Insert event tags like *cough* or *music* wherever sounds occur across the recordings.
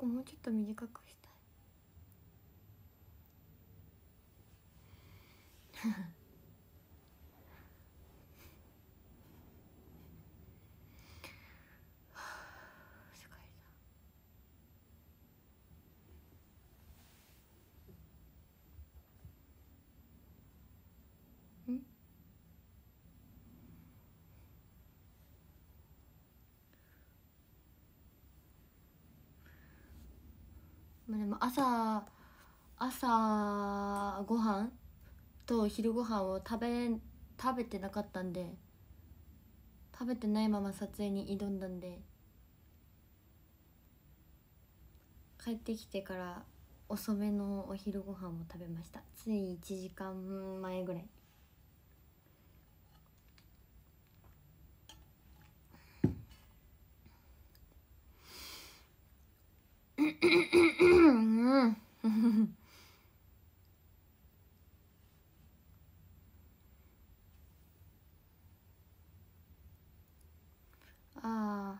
こもうちょっと短くしたいでも朝朝ご飯と昼ご飯を食べ食べてなかったんで食べてないまま撮影に挑んだんで帰ってきてから遅めのお昼ご飯を食べましたつい1時間前ぐらいうんうんうんうんうん *laughs* ああ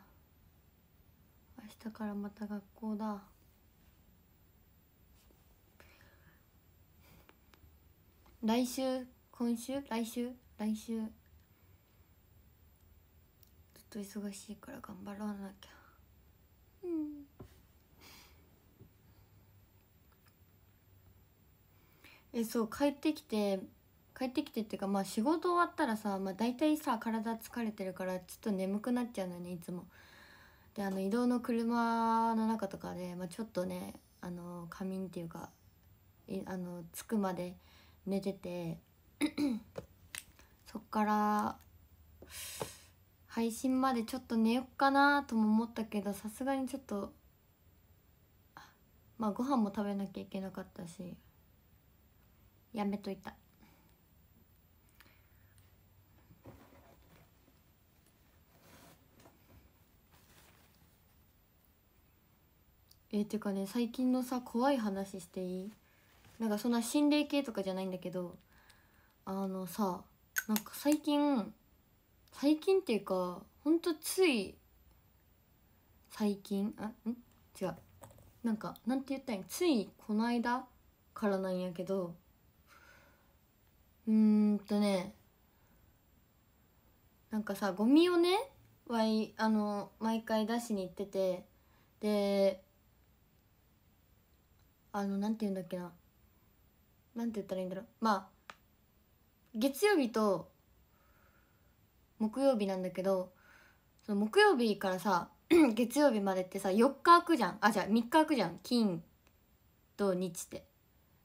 明日からまた学校だ来週今週来週来週ちょっと忙しいから頑張らなきゃえそう帰ってきて帰ってきてっていうかまあ仕事終わったらさ、まあ、大体さ体疲れてるからちょっと眠くなっちゃうのねいつも。であの移動の車の中とかで、まあ、ちょっとねあの仮眠っていうかあの着くまで寝てて *clears throat* そっから配信までちょっと寝よっかなとも思ったけどさすがにちょっとまあご飯も食べなきゃいけなかったしやめといたえっていうかね最近のさ怖い話していいなんかそんな心霊系とかじゃないんだけどあのさなんか最近最近っていうかほんとつい最近あん違うなんかなんて言ったんやついこの間からなんやけどうんとねなんかさゴミをねわいあの毎回出しに行っててであのなんて言うんだっけななんて言ったらいいんだろうまあ月曜日と木曜日なんだけどその木曜日からさ *clears throat* 月曜日までってさ4日空くじゃんあじゃあ3日空くじゃん金土日って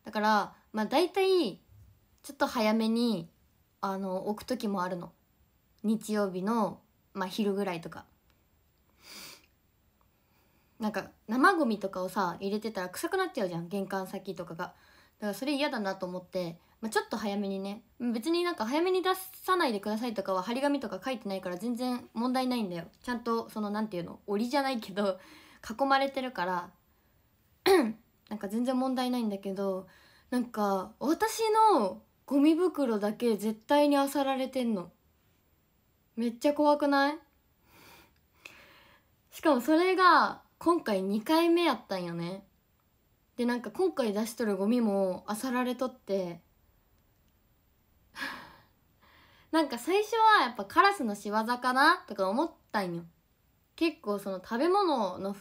だからまあ大体ちょっと早めにあの置く時もあるの日曜日の、まあ、昼ぐらいとかなんか生ゴミとかをさ入れてたら臭くなっちゃうじゃん玄関先とかがだからそれ嫌だなと思って、まあ、ちょっと早めにね別になんか早めに出さないでくださいとかは張り紙とか書いてないから全然問題ないんだよちゃんとその何て言うの檻じゃないけど囲まれてるから *clears throat* なんか全然問題ないんだけどなんか私のゴミ袋だけ絶対に漁られてんのめっちゃ怖くないしかもそれが今回2回目やったんよねでなんか今回出しとるゴミも漁られとってなんか最初はやっぱカラスの仕業かなとか思ったんよ結構その食べ物のん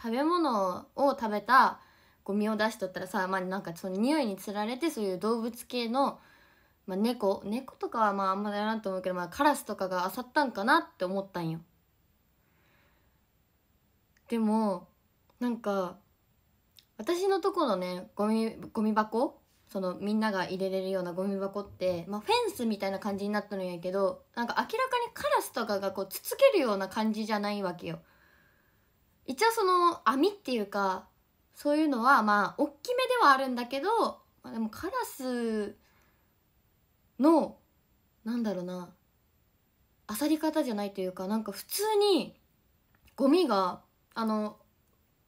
食べ物を食べたゴミを出しとったらさまあなんかその匂いにつられてそういう動物系の、まあ、猫猫とかはまああんまやらんと思うけど、まあ、カラスとかが漁ったんかなって思ったんよ。でもなんか私のとこのねゴミゴミ箱そのみんなが入れれるようなゴミ箱って、まあ、フェンスみたいな感じになったのやけどなんか明らかにカラスとかがこうつつけるような感じじゃないわけよ。一応その網っていうかそういうのはまあ大きめではあるんだけど、まあ、でもカラスのなんだろうな漁り方じゃないというかなんか普通にゴミがあの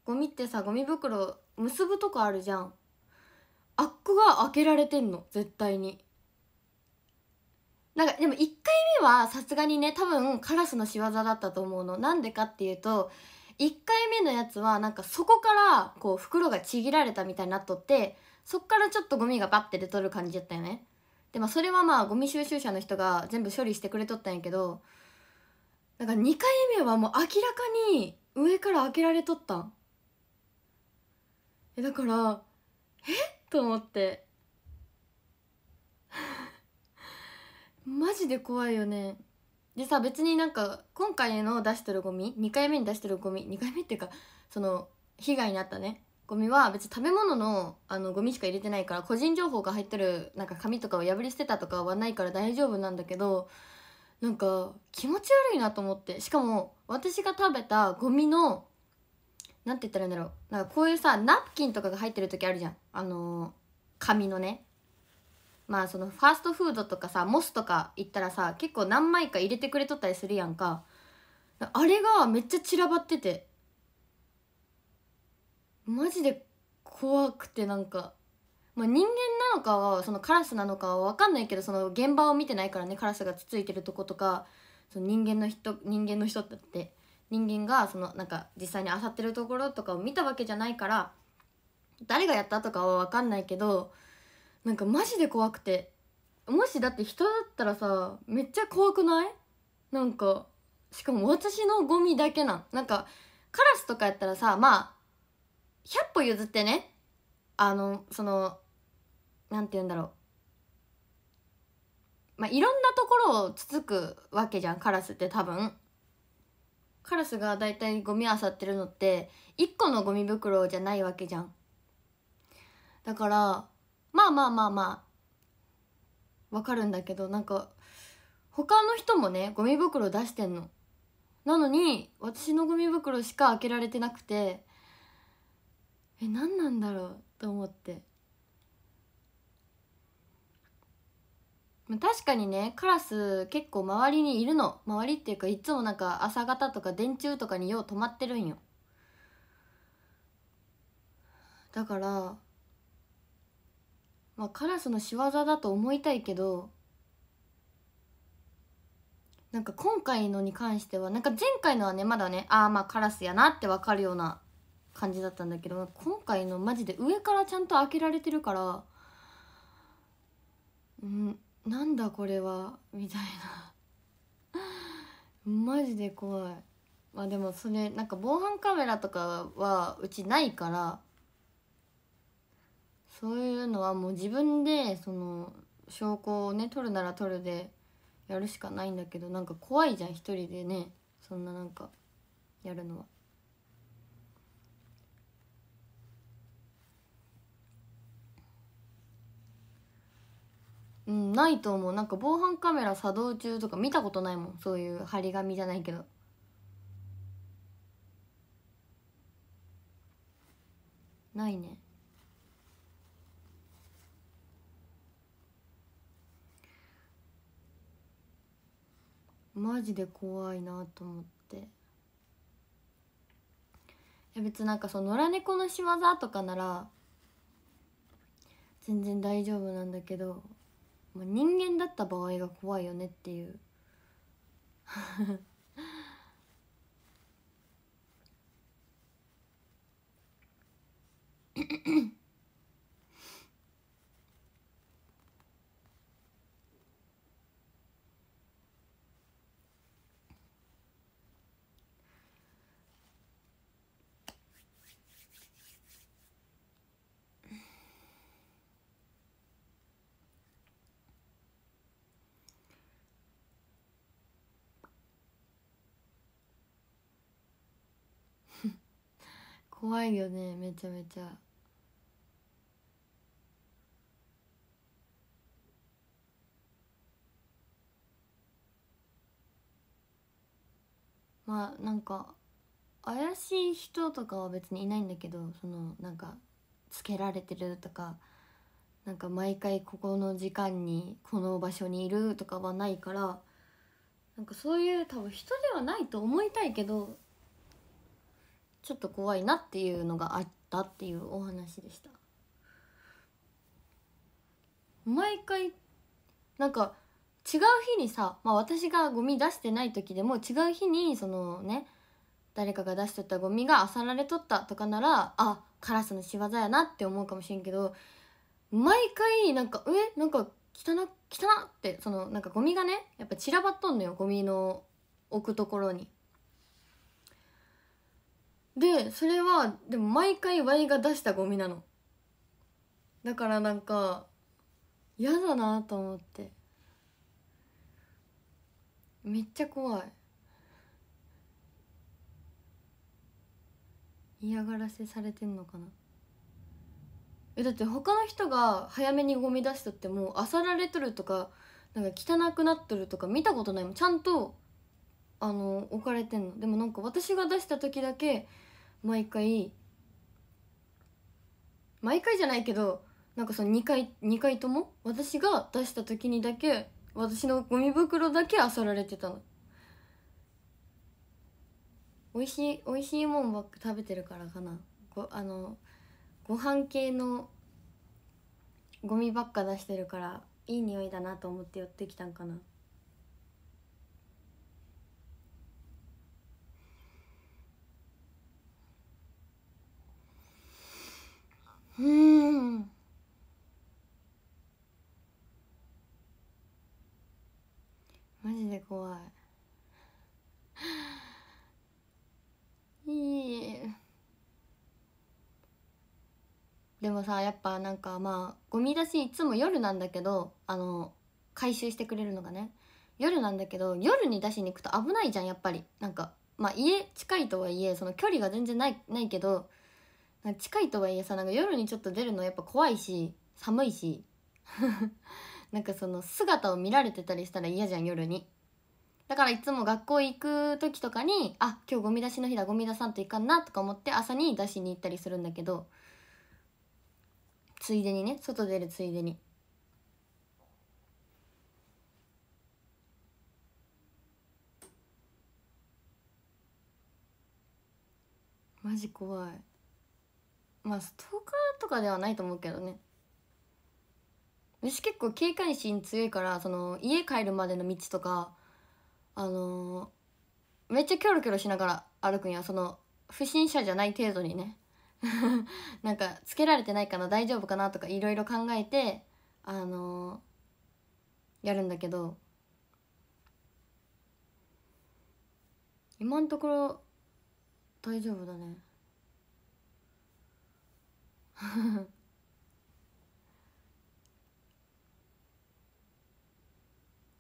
ゴミってさゴミ袋結ぶとこあるじゃんあっこが開けられてんの絶対になんかでも1回目はさすがにね多分カラスの仕業だったと思うのなんでかっていうと1回目のやつはなんかそこからこう袋がちぎられたみたいになっとってそっからちょっとゴミがバッて出とる感じやったよねでまあそれはまあゴミ収集車の人が全部処理してくれとったんやけどんか2回目はもう明らかに上から開けられとったんえだからえっと思って *laughs* マジで怖いよねでさ別になんか今回の出してるゴミ2回目に出してるゴミ2回目っていうかその被害に遭ったねゴミは別に食べ物のあのゴミしか入れてないから個人情報が入ってるなんか紙とかを破り捨てたとかはないから大丈夫なんだけどなんか気持ち悪いなと思ってしかも私が食べたゴミの何て言ったらいいんだろうなんかこういうさナプキンとかが入ってる時あるじゃんあのー、紙のねまあそのファーストフードとかさモスとか行ったらさ結構何枚か入れてくれとったりするやんかあれがめっちゃ散らばっててマジで怖くてなんか、まあ、人間なのかはそのカラスなのかは分かんないけどその現場を見てないからねカラスがつついてるとことかその人間の人人間の人だって人間がそのなんか実際にあさってるところとかを見たわけじゃないから誰がやったとかは分かんないけどなんかマジで怖くてもしだって人だったらさめっちゃ怖くないなんかしかも私のゴミだけなんなんかカラスとかやったらさまあ100歩譲ってねあのその何て言うんだろうまあ、いろんなところをつつくわけじゃんカラスって多分カラスがだいたいゴミ漁ってるのって1個のゴミ袋じゃないわけじゃんだからまあまあまあまあわかるんだけどなんか他の人もねゴミ袋出してんのなのに私のゴミ袋しか開けられてなくてえ何なんだろうと思って確かにねカラス結構周りにいるの周りっていうかいつもなんか朝方とか電柱とかによう止まってるんよだからまあカラスの仕業だと思いたいけどなんか今回のに関してはなんか前回のはねまだねああまあカラスやなって分かるような感じだったんだけど今回のマジで上からちゃんと開けられてるからうんなんだこれはみたいな *laughs* マジで怖いまあでもそれなんか防犯カメラとかはうちないからそういうのはもう自分でその証拠をね取るなら取るでやるしかないんだけどなんか怖いじゃん一人でねそんななんかやるのは。うん、ないと思うなんか防犯カメラ作動中とか見たことないもんそういう張り紙じゃないけどないねマジで怖いなと思っていや別になんかその野良猫の仕業とかなら全然大丈夫なんだけど、まあ、人間だった場合が怖いよねっていう Mm-mm. *laughs* 怖いよねめちゃめちゃ。まあなんか怪しい人とかは別にいないんだけどそのなんかつけられてるとかなんか毎回ここの時間にこの場所にいるとかはないからなんかそういう多分人ではないと思いたいけどちょっと怖いなっていうのがあったっていうお話でした毎回なんか違う日にさ、まあ、私がゴミ出してない時でも違う日にそのね誰かが出しとったゴミが漁られとったとかならあカラスの仕業やなって思うかもしれんけど毎回なんか「えなんか汚汚っ!」ってそのなんかゴミがねやっぱ散らばっとんのよゴミの置くところに。でそれはでも毎回ワイが出したゴミなのだからなんか嫌だなと思ってめっちゃ怖い嫌がらせされてんのかなえだって他の人が早めにゴミ出しとっても漁られとるとかなんか汚くなっとるとか見たことないもんちゃんとあの置かれてんのでもなんか私が出した時だけ毎回毎回じゃないけどなんかその2回2回とも私が出した時にだけ私のゴミ袋だけ漁られてたの美味しい美味しいもんばっか食べてるからかなごあのご飯系のゴミばっか出してるからいい匂いだなと思って寄ってきたんかなうんマジで怖いいいでもさやっぱなんかまあゴミ出しいつも夜なんだけどあの回収してくれるのがね夜なんだけど夜に出しに行くと危ないじゃんやっぱりなんかまあ家近いとはいえその距離が全然ないないけど近いとはいえさなんか夜にちょっと出るのやっぱ怖いし寒いし *laughs* なんかその姿を見られてたりしたら嫌じゃん夜にだからいつも学校行く時とかにあ今日ゴミ出しの日だゴミ出さんといかんなとか思って朝に出しに行ったりするんだけどついでにね外出るついでにマジ怖いまあストーカーとかではないと思うけどね私結構警戒心強いからその家帰るまでの道とかあのー、めっちゃキョロキョロしながら歩くんやその不審者じゃない程度にね *laughs* なんかつけられてないかな大丈夫かなとかいろいろ考えてあのー、やるんだけど今のところ大丈夫だね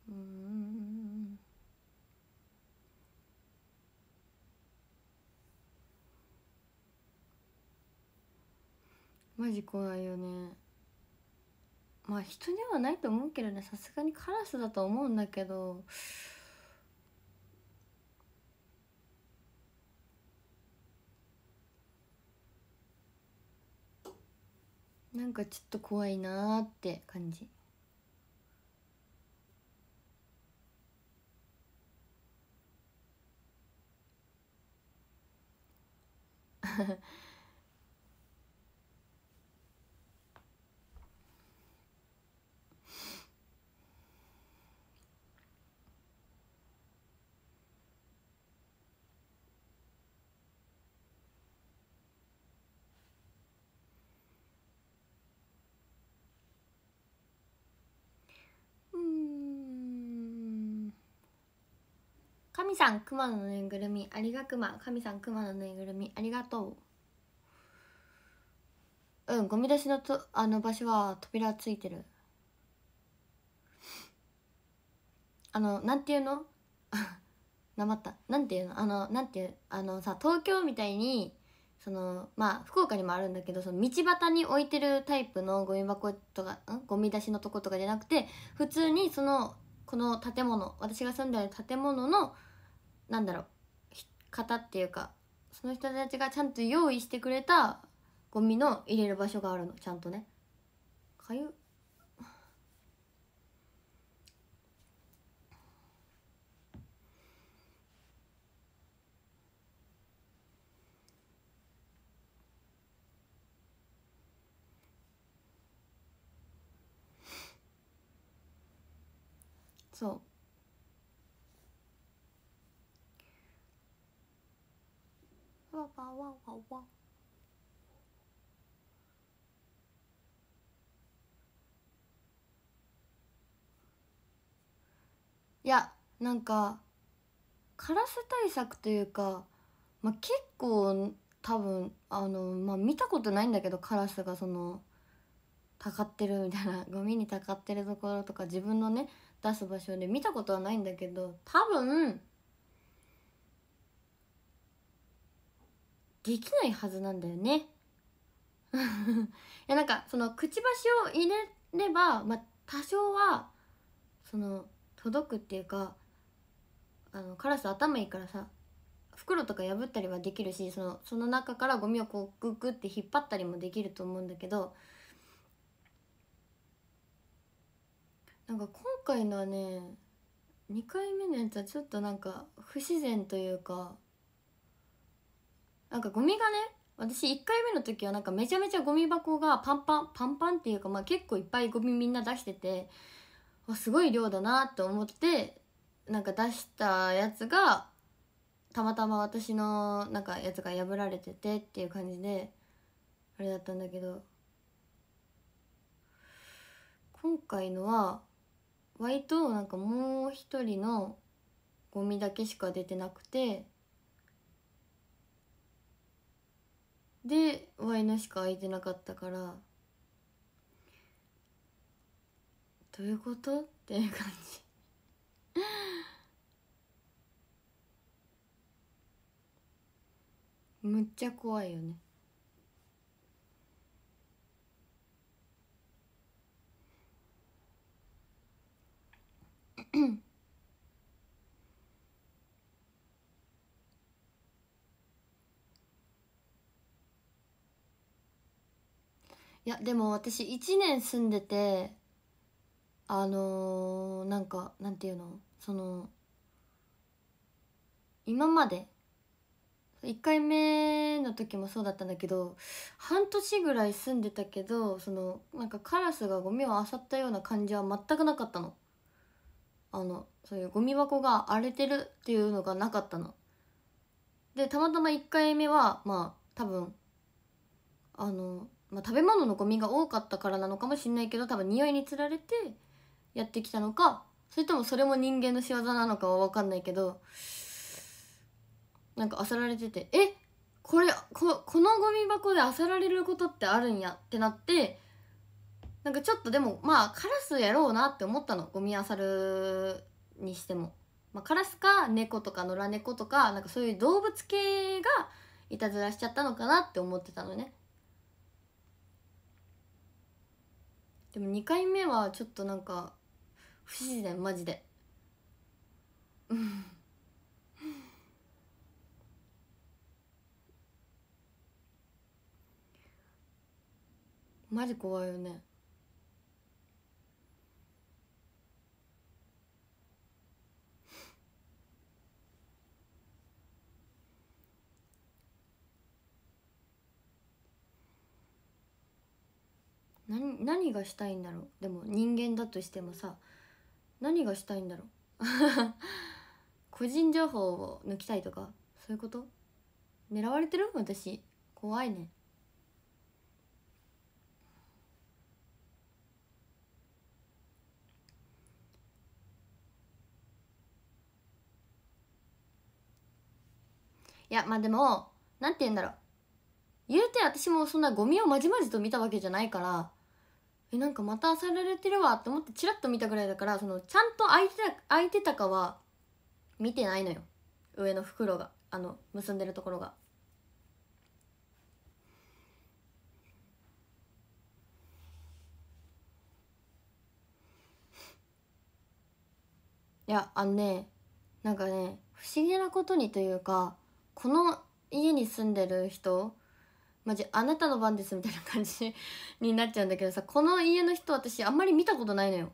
うんマジ怖いよねまあ人ではないと思うけどねさすがにカラスだと思うんだけどなんかちょっと怖いなーって感じ *laughs* 神さん熊のぬいぐるみありがくま神さん熊のぬいぐるみありがとううんゴミ出しのとあの場所は扉ついてるあのなんていうの *laughs* なまったなんていうのあのなんていうあのさ東京みたいにそのまあ福岡にもあるんだけどその道端に置いてるタイプのゴミ箱とかんゴミ出しのとことかじゃなくて普通にそのこの建物私が住んでる建物のなんだろう方っていうかその人たちがちゃんと用意してくれたゴミの入れる場所があるのちゃんとねかゆそうわわわいやなんかカラス対策というか、まあ、結構多分あの、まあ、見たことないんだけどカラスがそのたかってるみたいな *laughs* ゴミにたかってるところとか自分のね出す場所で見たことはないんだけど多分できないはずなんだよね *laughs* いやなんかそのくちばしを入れれば、まあ、多少はその届くっていうかあのカラス頭いいからさ袋とか破ったりはできるしそのその中からゴミをこうググって引っ張ったりもできると思うんだけどなんか今回のはね2回目のやつはちょっとなんか不自然というかなんかゴミがね私1回目の時はなんかめちゃめちゃゴミ箱がパンパンパンパンっていうか、まあ、結構いっぱいゴミみんな出しててすごい量だなと思ってなんか出したやつがたまたま私のなんかやつが破られててっていう感じであれだったんだけど今回のは割となんかもう一人のゴミだけしか出てなくて。でワイナしか空いてなかったからどういうことっていう感じ *laughs* むっちゃ怖いよねうん *coughs* いやでも私1年住んでてあのー、なんかなんていうのその今まで1回目の時もそうだったんだけど半年ぐらい住んでたけどそのなんかカラスがゴミを漁ったような感じは全くなかったの。あのそういうゴミ箱が荒れてるっていうのがなかったの。でたまたま1回目はまあ多分あのまあ、食べ物のゴミが多かったからなのかもしんないけど多分匂いにつられてやってきたのかそれともそれも人間の仕業なのかは分かんないけどなんか漁られてて「えこれここのゴミ箱で漁られることってあるんや」ってなってなんかちょっとでもまあカラスやろうなって思ったのゴミ漁るにしても。まあ、カラスか猫とか野良猫とかなんかそういう動物系がいたずらしちゃったのかなって思ってたのね。でも2回目はちょっとなんか不自然マジでうんマジ怖いよね何何がしたいんだろうでも人間だとしてもさ何がしたいんだろう *laughs* 個人情報を抜きたいとかそういうこと狙われてる私怖いねいやまあでも何て言うんだろう言うて私もそんなゴミをまじまじと見たわけじゃないからえなんかまた漁られてるわって思ってチラッと見たぐらいだからそのちゃんと開いてた開いてたかは見てないのよ上の袋があの結んでるところが。いやあのねなんかね不思議なことにというかこの家に住んでる人マジあなたの番ですみたいな感じになっちゃうんだけどさこの家の人私あんまり見たことないのよ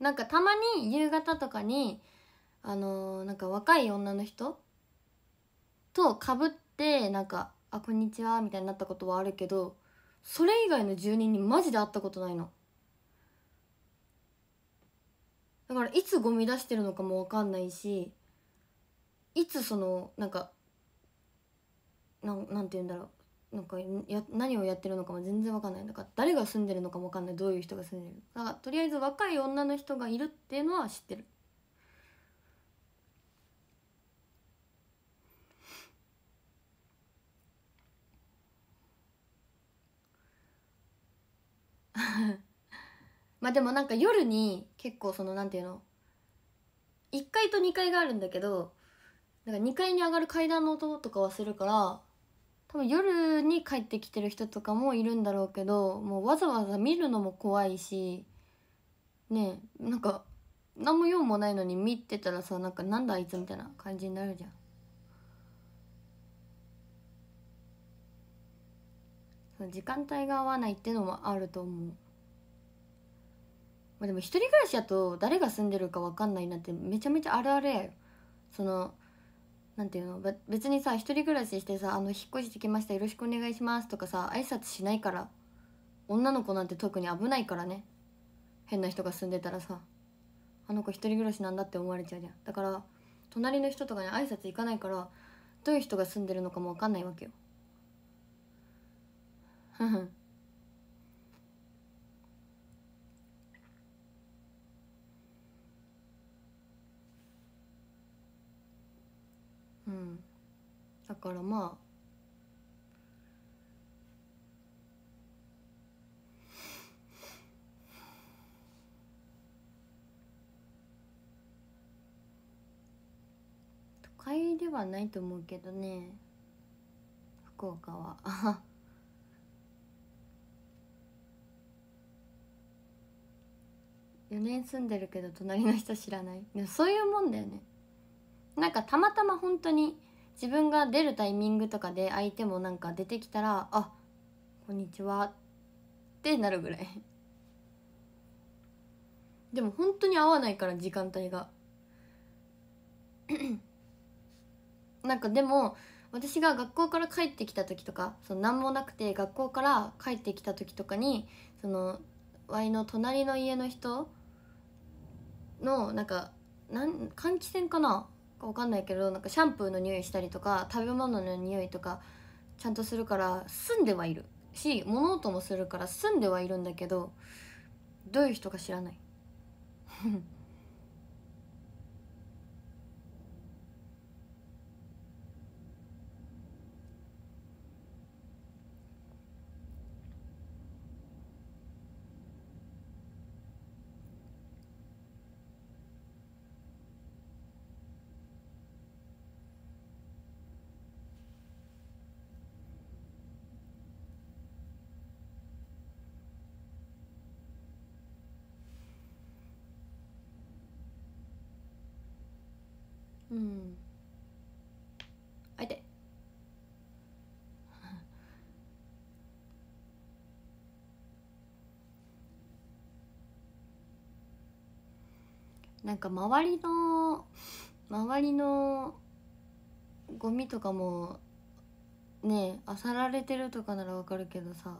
なんかたまに夕方とかにあのー、なんか若い女の人とかぶってなんか「あこんにちは」みたいになったことはあるけどそれ以外の住人にマジで会ったことないのだからいつゴミ出してるのかも分かんないしいつそのなんかなんなんて言うんだろうなんかや何をやってるのかも全然わかんないだから誰が住んでるのかもわかんないどういう人が住んでるだからとりあえず若い女の人がいるっていうのは知ってる *laughs* まあでもなんか夜に結構そのなんていうの1階と2階があるんだけどなんか2階に上がる階段の音とかはするから多分夜に帰ってきてる人とかもいるんだろうけどもうわざわざ見るのも怖いしねなんか何も用もないのに見てたらさなんかなんだあいつみたいな感じになるじゃん。時間帯が合わないってのもあると思う、まあ、でも一人暮らしだと誰が住んでるか分かんないなんてめちゃめちゃあるあるやよそのなんていうの別にさ一人暮らししてさ「あの引っ越してきましたよろしくお願いします」とかさ挨拶しないから女の子なんて特に危ないからね変な人が住んでたらさあの子一人暮らしなんだって思われちゃうじゃんだから隣の人とかに挨拶行かないからどういう人が住んでるのかも分かんないわけよふふんうんだからまあ都会ではないと思うけどね福岡は4 *laughs* 年住んでるけど隣の人知らないでもそういうもんだよねなんかたまたま本当に自分が出るタイミングとかで相手もなんか出てきたら「あこんにちは」ってなるぐらい *laughs* でも本当に合わないから時間帯が *clears throat* なんかでも私が学校から帰ってきた時とかその何もなくて学校から帰ってきた時とかにそのワイの隣の家の人のなんかなん換気扇かなわかんないけどなんかシャンプーの匂いしたりとか食べ物の匂いとかちゃんとするから住んではいるし物音もするから住んではいるんだけどどういう人か知らないうんあいて *laughs* なんか周りの周りのゴミとかもねえ漁られてるとかならわかるけどさ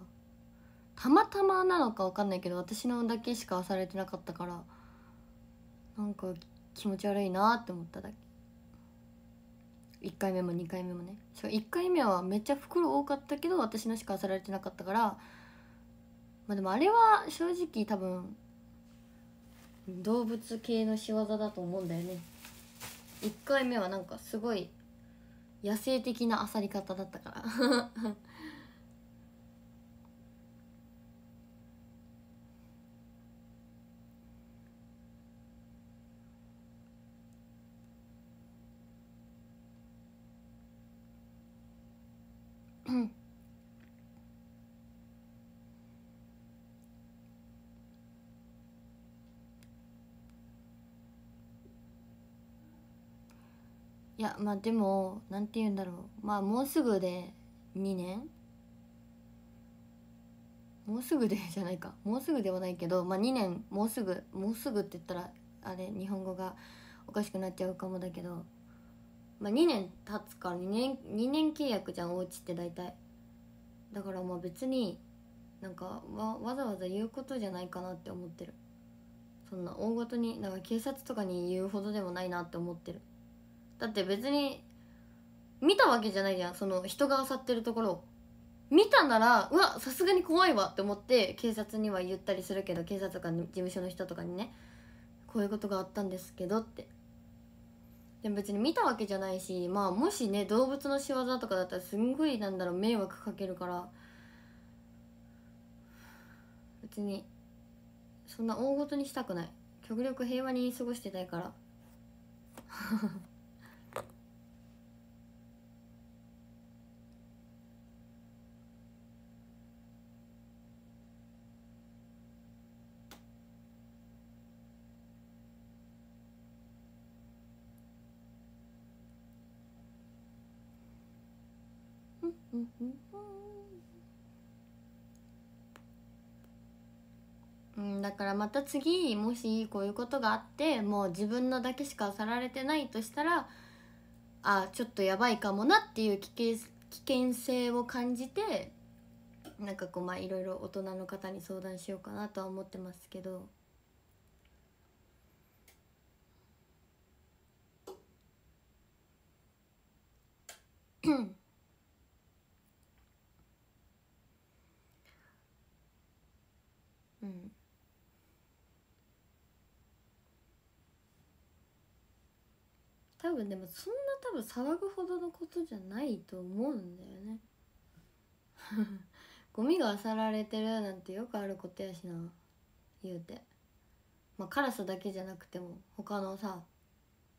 たまたまなのかわかんないけど私のだけしか漁れてなかったからなんか気持ち悪いなって思っただけ。1回目も2回目もねしか1回目はめっちゃ袋多かったけど私のしか漁られてなかったからまあでもあれは正直多分動物系の仕業だと思うんだよね1回目はなんかすごい野生的な漁り方だったからいやまあでもなんて言うんだろうまあもうすぐで2年もうすぐでじゃないかもうすぐではないけどまあ2年もうすぐもうすぐって言ったらあれ日本語がおかしくなっちゃうかもだけどまあ、2年経つから2年 ,2 年契約じゃんお家って大体だからまあ別になんかわわざわざ言うことじゃないかなって思ってるそんな大ごとになんか警察とかに言うほどでもないなって思ってるだって別に見たわけじゃないじゃんその人が漁ってるところ見たならうわさすがに怖いわって思って警察には言ったりするけど警察とか事務所の人とかにねこういうことがあったんですけどってでも別に見たわけじゃないしまあもしね動物の仕業とかだったらすんごいなんだろう迷惑かけるから別にそんな大ごとにしたくない極力平和に過ごしてたいからだからまた次もしこういうことがあってもう自分のだけしか去られてないとしたらあちょっとやばいかもなっていう危険危険性を感じてなんかこうまあいろいろ大人の方に相談しようかなとは思ってますけど。*laughs* 多分でもそんな多分騒ぐほどのことじゃないと思うんだよね *laughs* ゴミが漁られてるなんてよくあることやしな言うてまあ辛さだけじゃなくても他のさ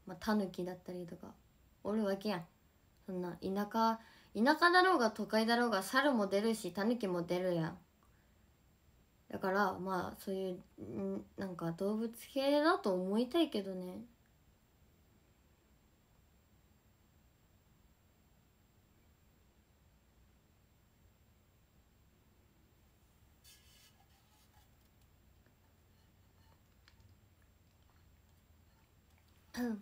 まあタヌキだったりとかおるわけやんそんな田舎田舎だろうが都会だろうが猿も出るしタヌキも出るやんだからまあそういうんなんか動物系だと思いたいけどね嗯。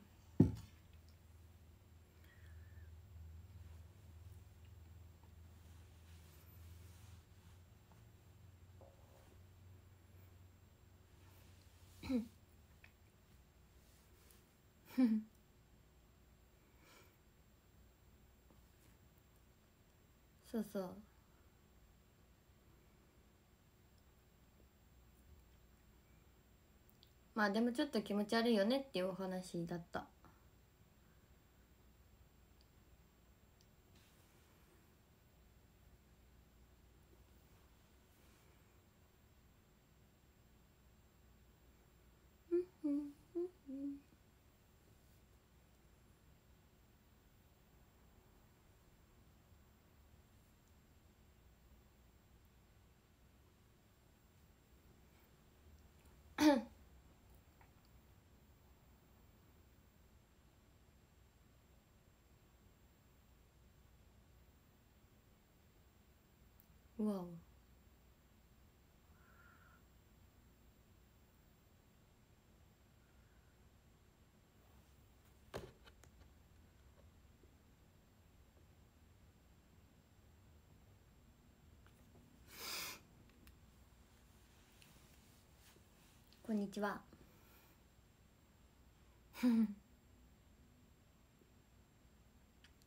哼。*laughs* *laughs* 哼哼。so まあでもちょっと気持ち悪いよねっていうお話だったうん。w o こんにちは。*laughs*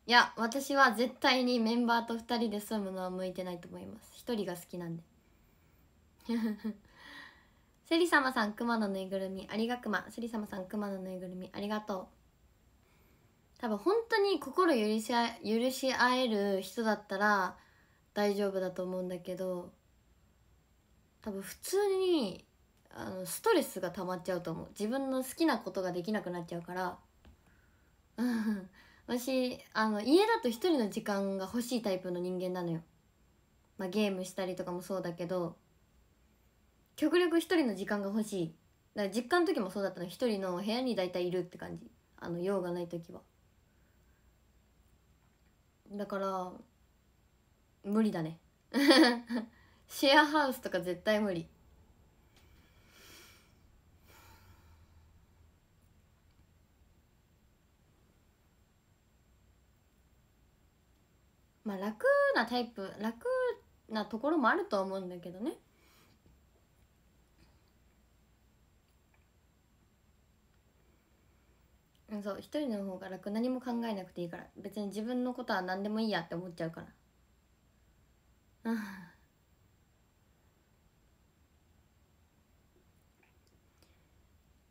いや私は絶対にメンバーと2人で住むのは向いてないと思います1人が好きなんで *laughs* セリ様さん熊のぬいぐるみありがくまセリ様さん熊のぬいぐるみありがとう多分本当に心許し許し合える人だったら大丈夫だと思うんだけど多分普通にあのストレスが溜まっちゃうと思う自分の好きなことができなくなっちゃうからうん私あの家だと一人の時間が欲しいタイプの人間なのよ、まあ、ゲームしたりとかもそうだけど極力一人の時間が欲しいだから実家の時もそうだったの一人の部屋に大体いるって感じあの用がない時はだから無理だね *laughs* シェアハウスとか絶対無理まあ、楽なタイプ楽なところもあるとは思うんだけどねそう一人の方が楽何も考えなくていいから別に自分のことは何でもいいやって思っちゃうからああ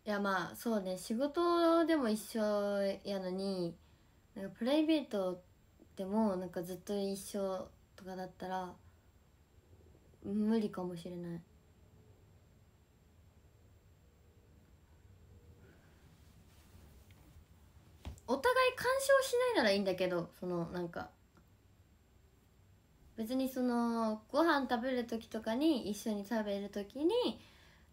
いやまあそうね仕事でも一緒やのになんかプライベートってでもなんかずっと一緒とかだったら無理かもしれないお互い干渉しないならいいんだけどそのなんか別にそのご飯食べる時とかに一緒に食べる時に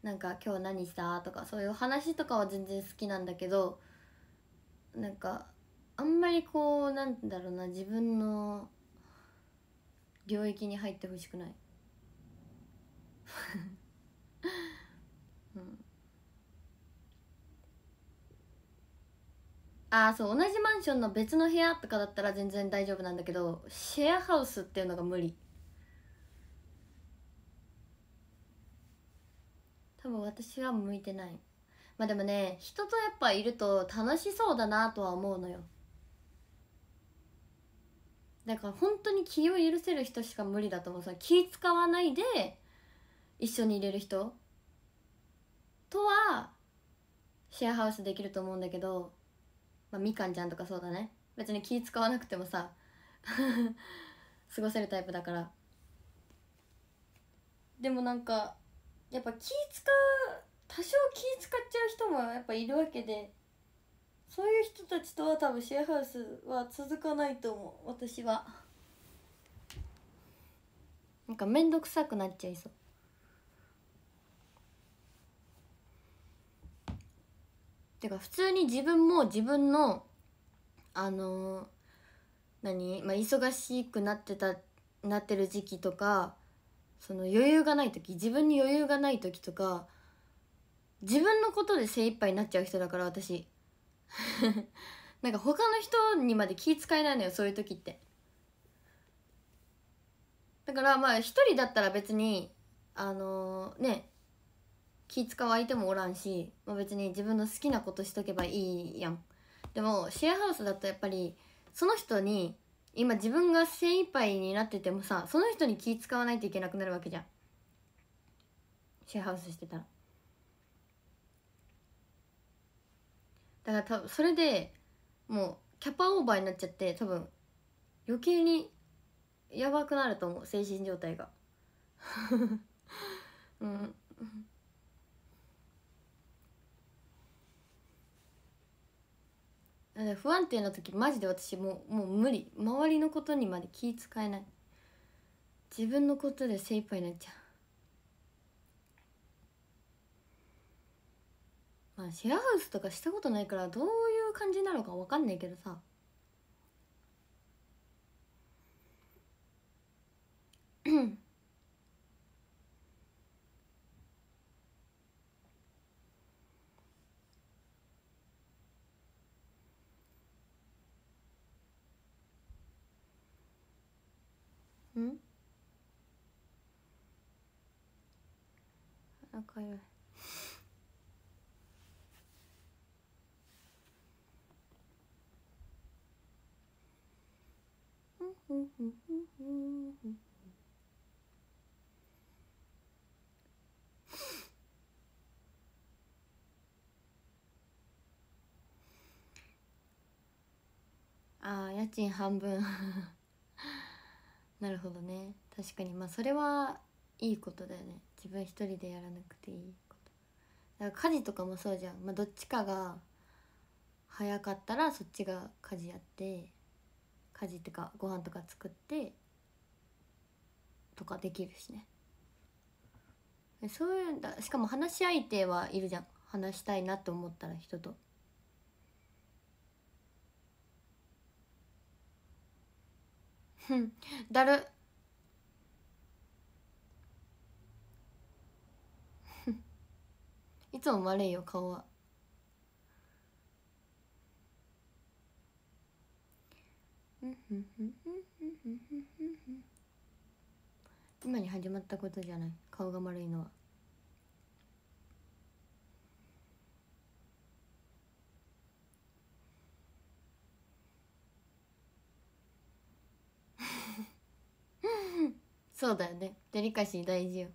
なんか今日何したとかそういう話とかは全然好きなんだけどなんかあんまりこうなんだろうな自分の領域に入ってほしくない *laughs* うんああそう同じマンションの別の部屋とかだったら全然大丈夫なんだけどシェアハウスっていうのが無理多分私は向いてないまあでもね人とやっぱいると楽しそうだなとは思うのよだから本当に気を許せる人しか無理だと思うその気使わないで一緒にいれる人とはシェアハウスできると思うんだけど、まあ、みかんちゃんとかそうだね別に気使わなくてもさ過ごせるタイプだからでもなんかやっぱ気使う多少気使っちゃう人もやっぱいるわけでそういう人たちとは多分シェアハウスは続かないと思う私はなんか面倒くさくなっちゃいそうてか普通に自分も自分のあのー、何、まあ、忙しくなってたなってる時期とかその余裕がない時自分に余裕がない時とか自分のことで精一杯になっちゃう人だから私 *laughs* なんか他の人にまで気使えないのよそういう時ってだからまあ一人だったら別にあのー、ね気使う相手もおらんし、別に自分の好きなことしとけばいいやんでもシェアハウスだとやっぱりその人に今自分が精一杯になっててもさその人に気使わないといけなくなるわけじゃんシェアハウスしてたらだから多分それでもうキャパオーバーになっちゃって多分余計にやばくなると思う精神状態が *laughs* うんだ不安定な時マジで私もうもう無理周りのことにまで気使えない自分のことで精一杯になっちゃうまあシェアハウスとかしたことないからどういう感じなのか分かんないけどさうん仲良いああ家賃半分 *laughs* なるほどね確かにまあそれはいいことだよね自分一人でやらなくていいことだから家事とかもそうじゃん、まあ、どっちかが早かったらそっちが家事やって家事とかご飯とか作ってとかできるしねそういうんだしかも話し相手はいるじゃん話したいなと思ったら人と。だるいつも悪いよ顔は今に始まったことじゃない顔が丸いのはそうだよねデリカシー大事よ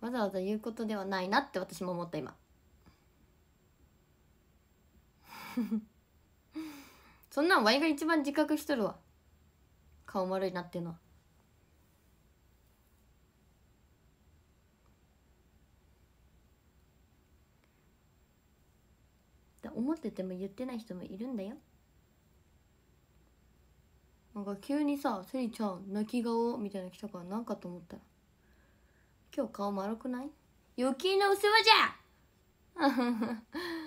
わざわざ言うことではないなって私も思った今そんなんわいが一番自覚しとるわ顔丸いなってのは思ってても言ってない人もいるんだよなんか急にさ「セリちゃん泣き顔」みたいなの来たからなんかと思ったら今日顔丸くない余計なお世話じゃ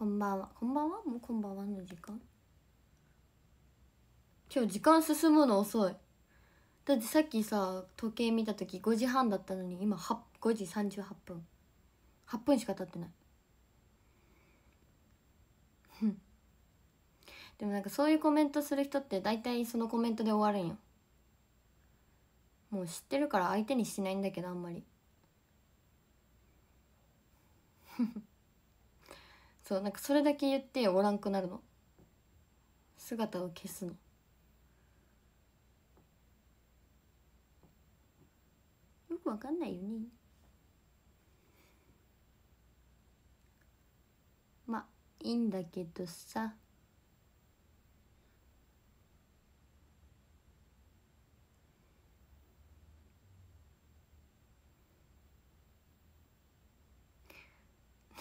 こんばんはこんばんはもうこんばんはの時間今日時間進むの遅いだってさっきさ時計見た時5時半だったのに今5時38分8分しか経ってないでもなんかそういうコメントする人って大体そのコメントで終わるんよもう知ってるから相手にしないんだけどあんまり *laughs* そうなんかそれだけ言っておらんくなるの姿を消すのよくわかんないよねまあいいんだけどさ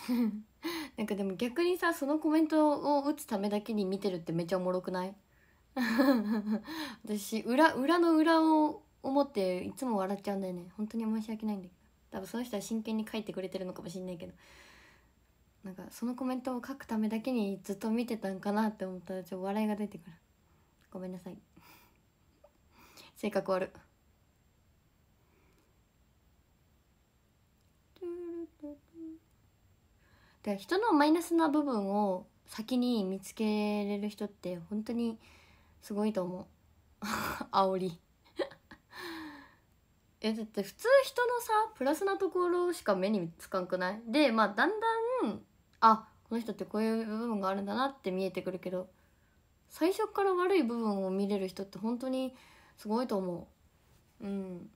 うん。*laughs* *laughs* なんかでも逆にさそのコメントを打つためだけに見てるってめちゃおもろくない *laughs* 私裏裏の裏を思っていつも笑っちゃうんだよね本当に申し訳ないんだけど多分その人は真剣に書いてくれてるのかもしんないけどなんかそのコメントを書くためだけにずっと見てたんかなって思ったらちょっと笑いが出てくるごめんなさい *laughs* 性格悪っで人のマイナスな部分を先に見つけれる人って本当にすごいと思う *laughs* 煽り *laughs* えだって普通人のさプラスなところしか目につかんくないでまあだんだんあこの人ってこういう部分があるんだなって見えてくるけど最初から悪い部分を見れる人って本当にすごいと思ううん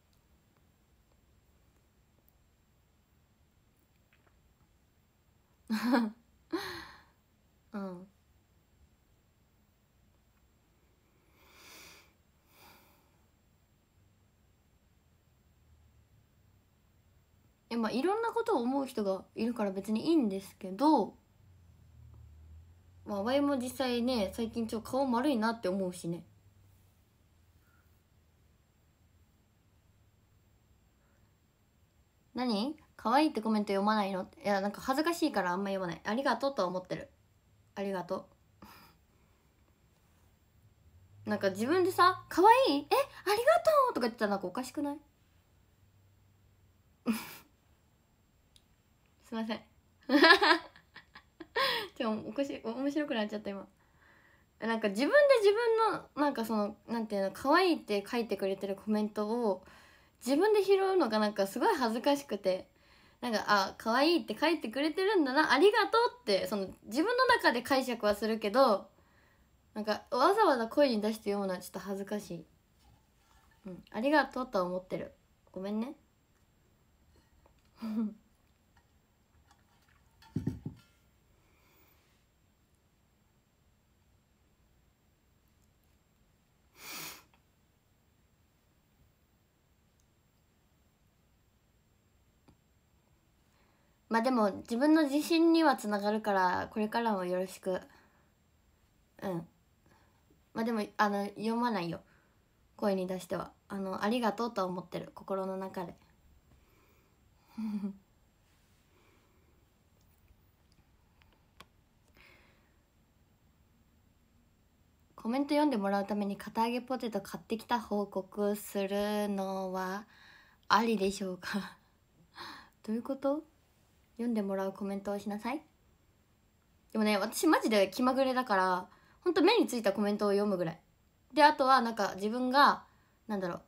うんえまあいろんなことを思う人がいるから別にいいんですけどまあワイも実際ね最近ちょっと顔丸いなって思うしね何可愛いってコメント読まないのいやなんか恥ずかしいからあんま読まないありがとうとは思ってるありがとう *laughs* なんか自分でさ「可愛いえありがとう!」とか言ってたらなんかおかしくない *laughs* すいません *laughs* ちょおかしい面白くなっちゃった今なんか自分で自分のなんかそのなんていうの可愛いって書いてくれてるコメントを自分で拾うのがなんかすごい恥ずかしくてなんかあ可愛いって書いてくれてるんだなありがとうってその自分の中で解釈はするけどなんかわざわざ声に出して読むのはちょっと恥ずかしいうんありがとうとは思ってるごめんねまあでも自分の自信にはつながるからこれからもよろしくうんまあでもあの読まないよ声に出してはあのありがとうとは思ってる心の中で *laughs* コメント読んでもらうために堅揚げポテト買ってきた報告するのはありでしょうか *laughs* どういうこと読んでもらうコメントをしなさいでもね私マジで気まぐれだからほんと目についたコメントを読むぐらいであとはなんか自分がなんだろう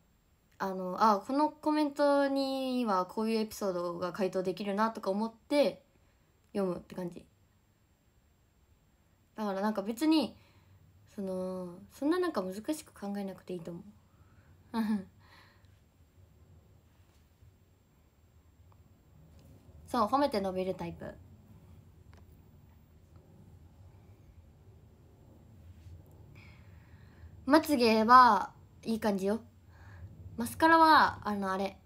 あのあこのコメントにはこういうエピソードが回答できるなとか思って読むって感じだからなんか別にそのそんななんか難しく考えなくていいと思うそう褒めて伸びるタイプまつげはいい感じよマスカラはあのあれ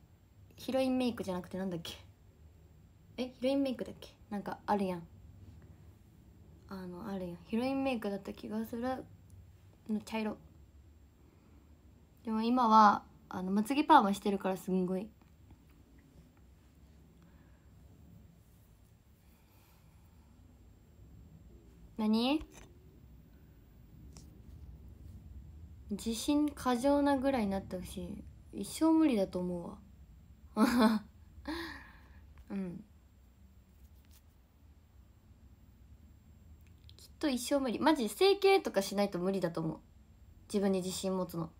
ヒロインメイクじゃなくてなんだっけえヒロインメイクだっけなんかあるやんあのあるやんヒロインメイクだった気がするの茶色でも今はあのまつげパーマしてるからすんごい何自信過剰なぐらいになってほしい一生無理だと思うわ *laughs* うんきっと一生無理マジ整形とかしないと無理だと思う自分に自信持つの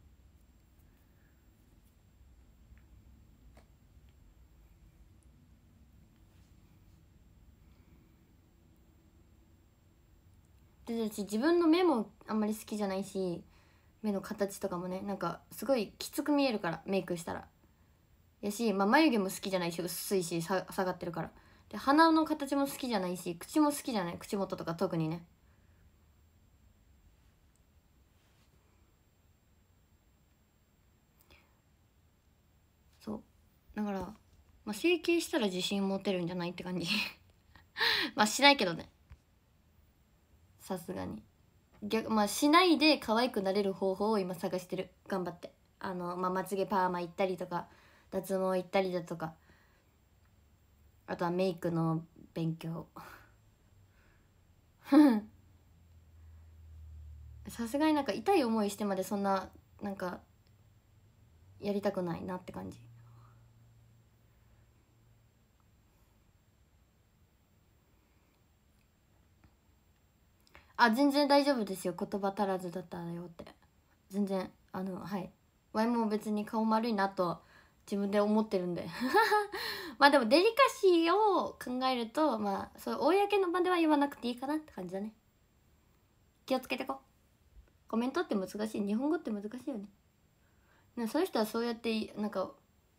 で私自分の目もあんまり好きじゃないし目の形とかもねなんかすごいきつく見えるからメイクしたらやし、まあ、眉毛も好きじゃないし薄いし下がってるからで鼻の形も好きじゃないし口も好きじゃない口元とか特にねそうだから、まあ、整形したら自信持てるんじゃないって感じ *laughs* まあしないけどねさすがに逆まあしないで可愛くなれる方法を今探してる頑張ってあの、まあ、まつげパーマ行ったりとか脱毛行ったりだとかあとはメイクの勉強 *laughs* さすがになんか痛い思いしてまでそんななんかやりたくないなって感じあ全然大丈夫ですよ言葉足らずだったらよって全然あのはいワイも別に顔丸いなと自分で思ってるんで *laughs* まあでもデリカシーを考えるとまあそう公の場では言わなくていいかなって感じだね気をつけてこコメントって難しい日本語って難しいよねなそういう人はそうやってなんか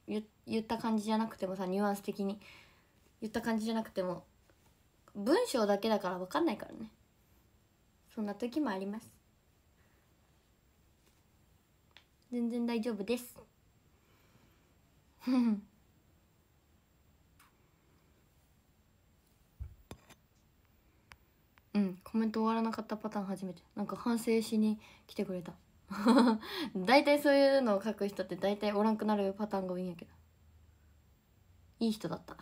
言った感じじゃなくてもさニュアンス的に言った感じじゃなくても文章だけだから分かんないからねそんな時もあります全然大丈夫です *laughs* うんコメント終わらなかったパターン初めてなんか反省しに来てくれた *laughs* 大体そういうのを書く人って大体おらんくなるパターンが多いんやけどいい人だった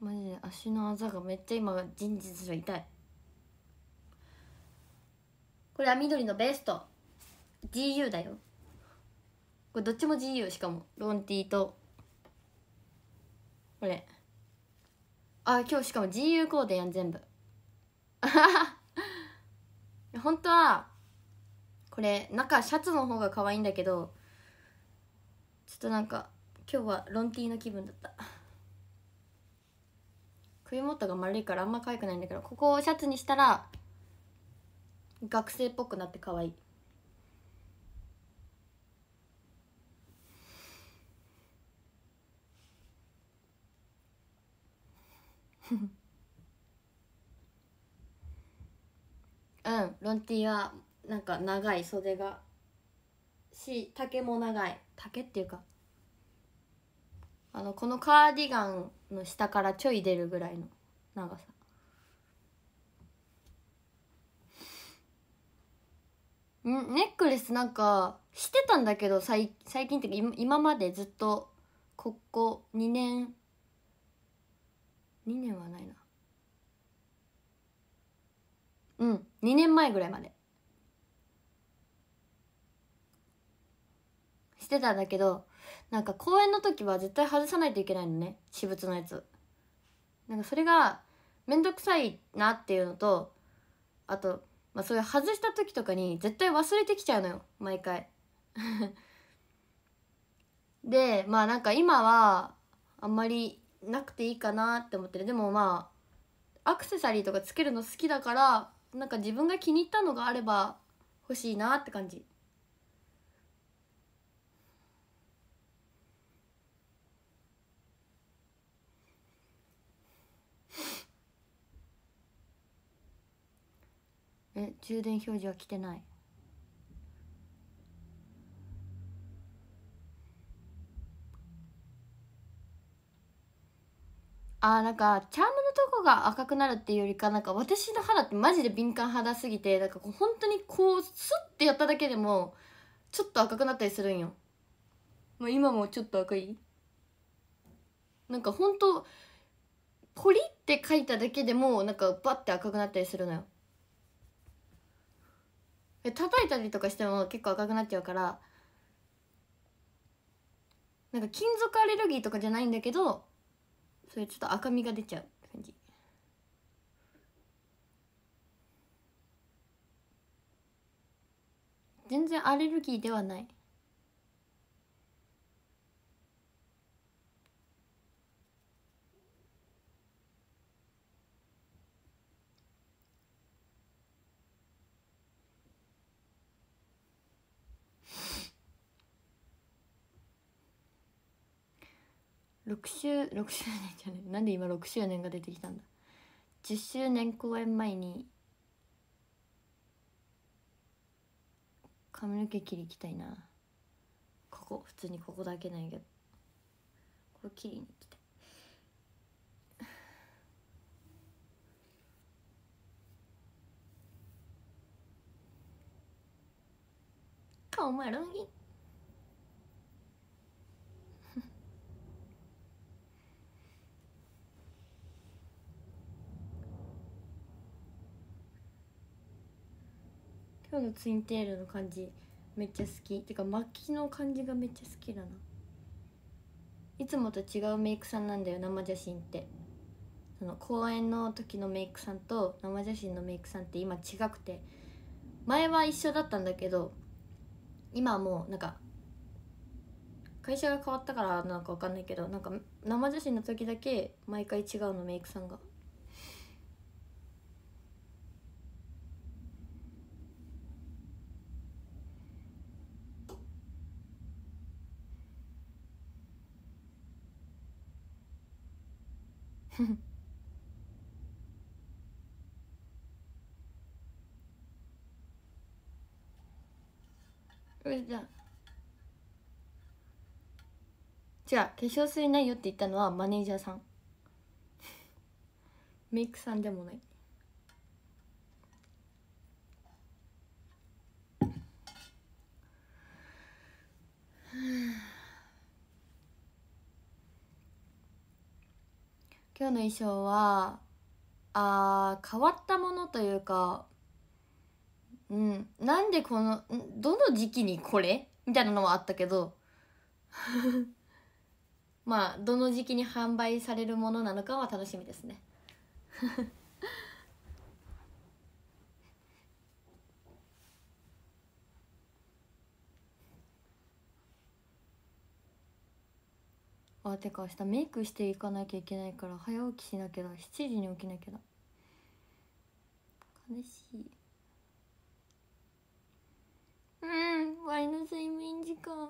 マジで足のあざがめっちゃ今人ンする痛いこれは緑のベスト GU だよこれどっちも GU しかもロンティーとこれあ今日しかも GU コーデやん全部 *laughs* 本当はこれ中シャツの方が可愛いんだけどちょっとなんか今日はロンティーの気分だった首元が丸いからあんま可愛くないんだけどここをシャツにしたら学生っぽくなって可愛いフフ *laughs* うんロンティーはなんか長い袖がし丈も長い丈っていうかあのこのカーディガンの下からちょい出るぐらいの長さんネックレスなんかしてたんだけど最最近っていうか今までずっとここ2年2年はないなうん2年前ぐらいまでしてたんだけどなんか公演の時は絶対外さないといけないのね私物のやつなんかそれが面倒くさいなっていうのとあと、まあ、そういう外した時とかに絶対忘れてきちゃうのよ毎回 *laughs* でまあなんか今はあんまりなくていいかなって思ってるでもまあアクセサリーとかつけるの好きだからなんか自分が気に入ったのがあれば欲しいなって感じえ充電表示は来てないあなんかチャームのとこが赤くなるっていうよりかなんか私の肌ってマジで敏感肌すぎてなんか本当にこうスッてやっただけでもちょっと赤くなったりするんよもう今もちょっと赤いなんか本当ポリって書いただけでもなんかバッて赤くなったりするのよ叩いたりとかしても結構赤くなっちゃうからなんか金属アレルギーとかじゃないんだけどそれちょっと赤みが出ちゃう感じ全然アレルギーではない6周6周年じゃいなんで今6周年が出てきたんだ10周年公演前に髪の毛切りいきたいなここ普通にここだけなやけどこれ切りに行きたいン丸い今日のツインテールの感じめっちゃ好きてか巻きの感じがめっちゃ好きだないつもと違うメイクさんなんだよ生写真ってその公演の時のメイクさんと生写真のメイクさんって今違くて前は一緒だったんだけど今はもうなんか会社が変わったからなんか分かんないけどなんか生写真の時だけ毎回違うのメイクさんがうじゃじゃあ化粧水ないよって言ったのはマネージャーさんメイクさんでもない今日の衣装はあ変わったものというかうんなんでこのどの時期にこれみたいなのはあったけど *laughs* まあどの時期に販売されるものなのかは楽しみですねあてか明日メイクしていかなきゃいけないから早起きしなきゃだ7時に起きなきゃだ悲しいうんワイの睡眠時間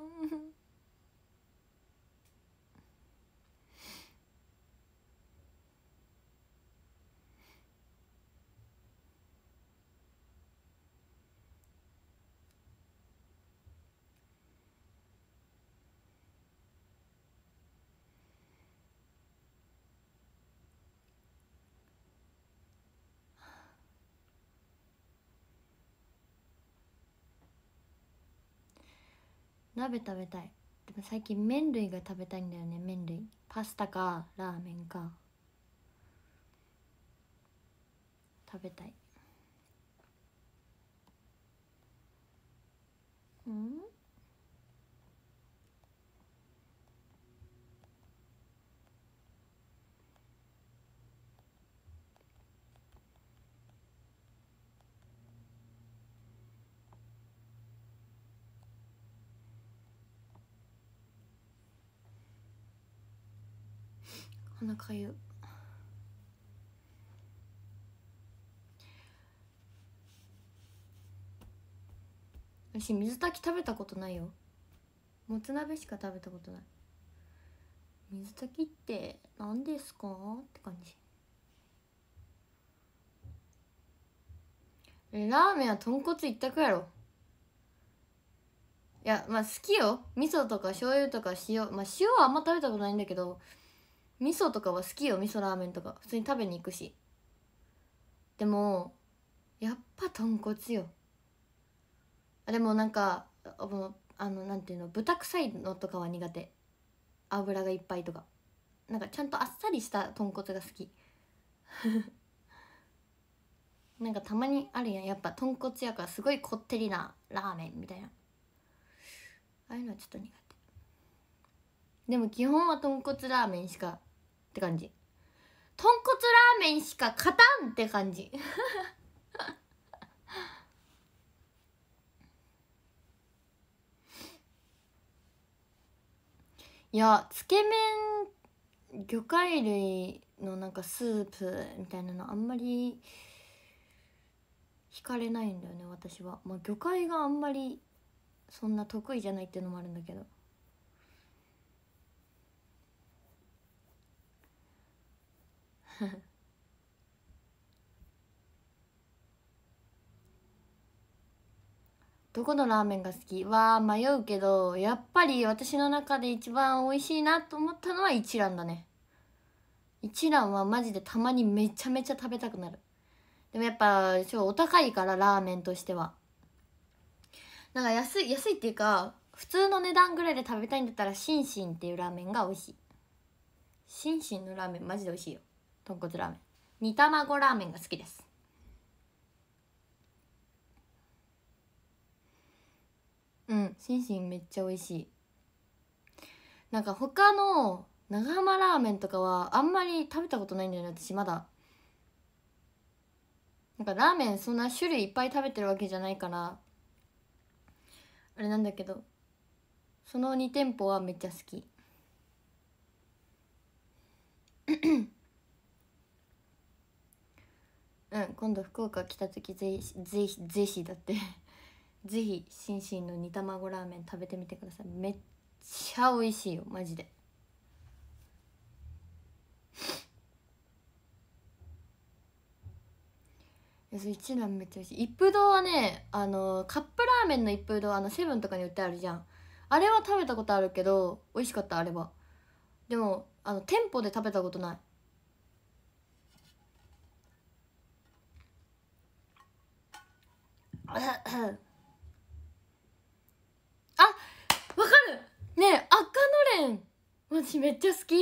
鍋食べたいでも最近麺類が食べたいんだよね麺類パスタかラーメンか食べたいうん鼻かゆ私水炊き食べたことないよもつ鍋しか食べたことない水炊きって何ですかって感じラーメンは豚骨一択やろいやまあ好きよ味噌とか醤油とか塩まあ塩はあんま食べたことないんだけど味噌とかは好きよ味噌ラーメンとか普通に食べに行くしでもやっぱ豚骨よあでもなんかあのなんていうの豚臭いのとかは苦手油がいっぱいとかなんかちゃんとあっさりした豚骨が好き *laughs* なんかたまにあるやんやっぱ豚骨やからすごいこってりなラーメンみたいなああいうのはちょっと苦手でも基本は豚骨ラーメンしかって感じ豚骨ラーメンしか勝たんって感じ *laughs* いやつけ麺魚介類のなんかスープみたいなのあんまり惹かれないんだよね私はまあ魚介があんまりそんな得意じゃないっていうのもあるんだけど *laughs* どこのラーメンが好きは迷うけどやっぱり私の中で一番美味しいなと思ったのは一蘭だね一蘭はマジでたまにめちゃめちゃ食べたくなるでもやっぱちお高いからラーメンとしてはなんか安い安いっていうか普通の値段ぐらいで食べたいんだったらシンシンっていうラーメンが美味しいシンシンのラーメンマジで美味しいよ豚骨ラーメン煮卵ラーメンが好きですうんシンシンめっちゃ美味しいなんか他の長浜ラーメンとかはあんまり食べたことないんだよね私まだなんかラーメンそんな種類いっぱい食べてるわけじゃないからあれなんだけどその2店舗はめっちゃ好きうん今度福岡来た時ぜひぜひぜひだって *laughs* ぜひシンシンの煮卵ラーメン食べてみてくださいめっちゃ美味しいよマジで一蘭めっちゃ美味しい一風堂はねあのカップラーメンの一風堂あのセブンとかに売ってあるじゃんあれは食べたことあるけど美味しかったあれはでもあの店舗で食べたことないあわかるねえ赤のれん私めっちゃ好き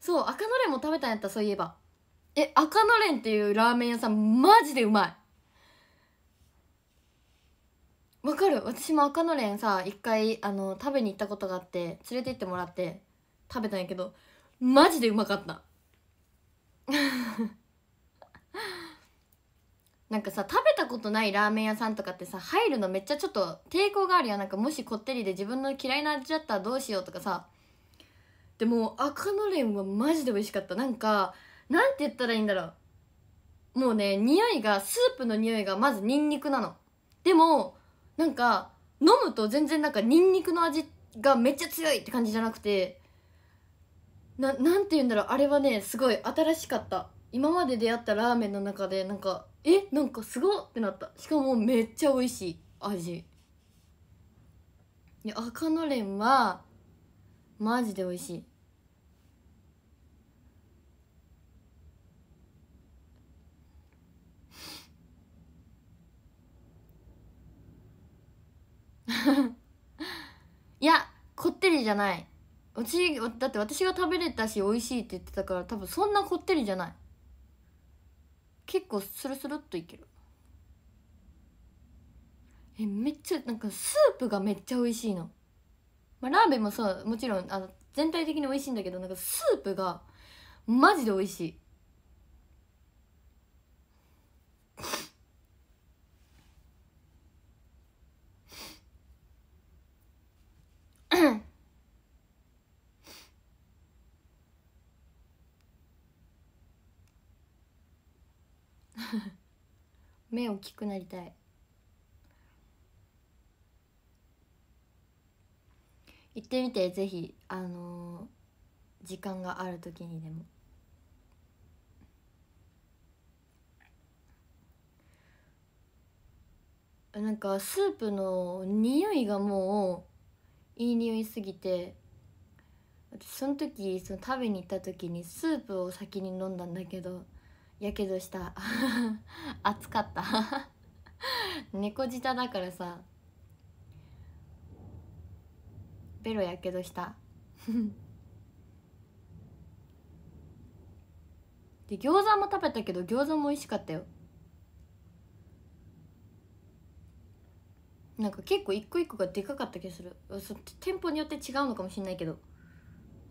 そう赤のれんも食べたんやったそういえばえ赤のれんっていうラーメン屋さんマジでうまいわかる私も赤のれんさ一回あの食べに行ったことがあって連れて行ってもらって食べたんやけどマジでうまかったなんかさ食べたことないラーメン屋さんとかってさ入るのめっちゃちょっと抵抗があるやんなんかもしこってりで自分の嫌いな味だったらどうしようとかさでも赤のれんはマジで美味しかったなんかなんて言ったらいいんだろうもうね匂いがスープの匂いがまずニンニクなのでもなんか飲むと全然なんかニンニクの味がめっちゃ強いって感じじゃなくてななんて言うんだろうあれはねすごい新しかった今まで出会ったラーメンの中でなんかえなんかすごってなったしかもめっちゃ美味しい味いや赤のれんはマジで美味しい *laughs* いやこってりじゃないうちだって私が食べれたし美味しいって言ってたから多分そんなこってりじゃない結構スルスルっといけるえめっちゃなんかスープがめっちゃ美味しいの、まあ、ラーメンもそうもちろんあの全体的に美味しいんだけどなんかスープがマジで美味しい目大きくなりたい行ってみてぜひあのー、時間がある時にでもなんかスープの匂いがもういい匂いすぎて私その時その食べに行った時にスープを先に飲んだんだけどやけどした暑 *laughs* かった猫舌だからさベロやけどしたで餃子も食べたけど餃子も美味しかったよなんか結構一個一個がでかかった気がする店舗によって違うのかもしれないけど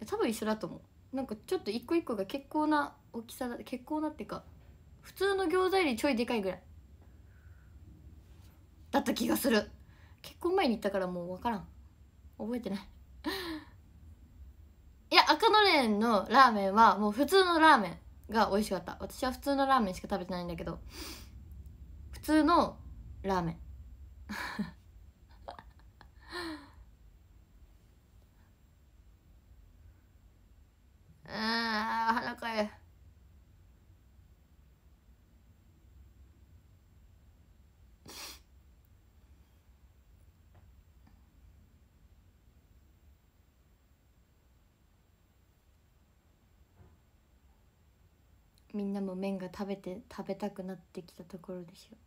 多分一緒だと思うなんかちょっと一個一個が結構な大きさだ結構なってか普通の餃子よりちょいでかいぐらいだった気がする結婚前に行ったからもう分からん覚えてない *laughs* いや赤のれんのラーメンはもう普通のラーメンが美味しかった私は普通のラーメンしか食べてないんだけど普通のラーメンあ *laughs* ー腹かゆいみんなも麺が食べて食べたくなってきたところでしょ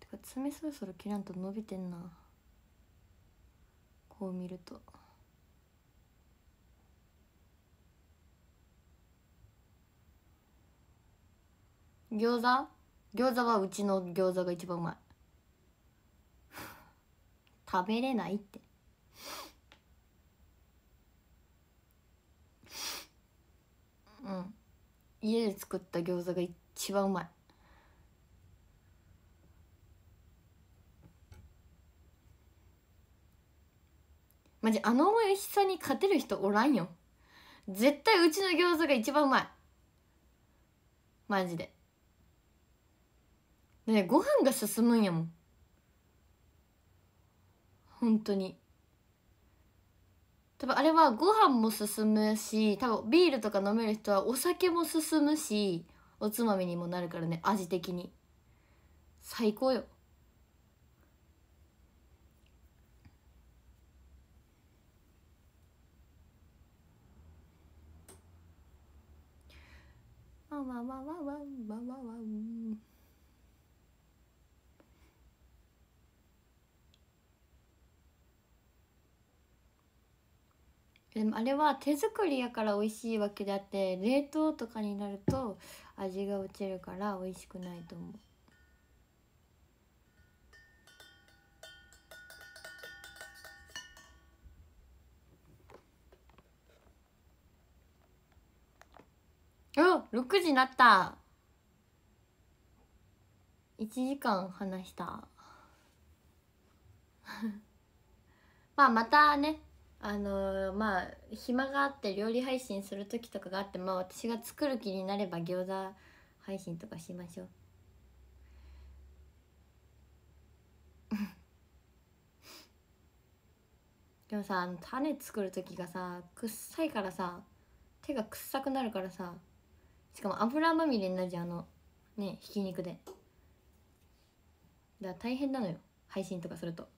てか爪そろそろ切らんと伸びてんなこう見ると。餃子餃子はうちの餃子が一番うまい *laughs* 食べれないってうん家で作った餃子が一番うまいマジあの美味しさに勝てる人おらんよ絶対うちの餃子が一番うまいマジでねご飯が進むんやもん本当に多分あれはご飯も進むし多分ビールとか飲める人はお酒も進むしおつまみにもなるからね味的に最高よわわわわわわわわでもあれは手作りやから美味しいわけであって冷凍とかになると味が落ちるから美味しくないと思うあ6時なった1時間話した *laughs* まあまたねあのー、まあ暇があって料理配信する時とかがあってまあ私が作る気になれば餃子配信とかしましょう *laughs* でもさあの種作る時がさくっさいからさ手がくっさくなるからさしかも油まみれになるじゃんあのねひき肉でだから大変なのよ配信とかすると。